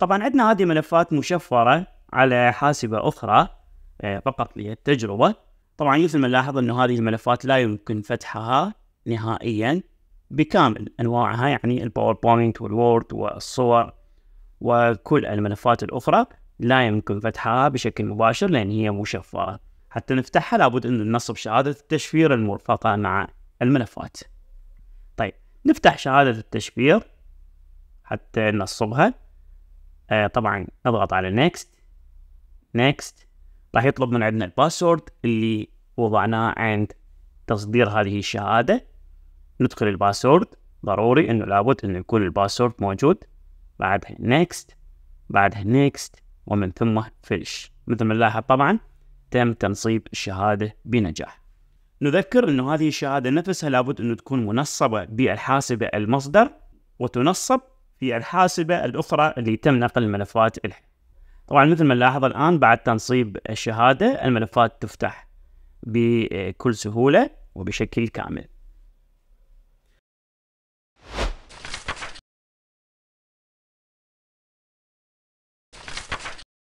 طبعا عندنا هذه ملفات مشفرة على حاسبة أخرى آه، فقط للتجربة طبعا مثل ما نلاحظ أنه هذه الملفات لا يمكن فتحها نهائيا بكامل أنواعها يعني الباوربوينت والوورد والصور وكل الملفات الأخرى لا يمكن فتحها بشكل مباشر لأن هي مشفرة حتى نفتحها لابد أن ننصب شهادة التشفير المرفقة مع الملفات طيب نفتح شهادة التشفير حتى نصبها آه طبعا اضغط على next نيكست راح يطلب من عندنا الباسورد اللي وضعناه عند تصدير هذه الشهادة ندخل الباسورد ضروري انه لابد انه يكون الباسورد موجود بعدها next بعدها next ومن ثم فيش مثل ما نلاحظ طبعا تم تنصيب الشهادة بنجاح نذكر انه هذه الشهادة نفسها لابد انه تكون منصبة بالحاسبة المصدر وتنصب في الحاسبة الأخرى اللي تم نقل الملفات اليها. طبعا مثل ما نلاحظ الآن بعد تنصيب الشهادة الملفات تفتح بكل سهولة وبشكل كامل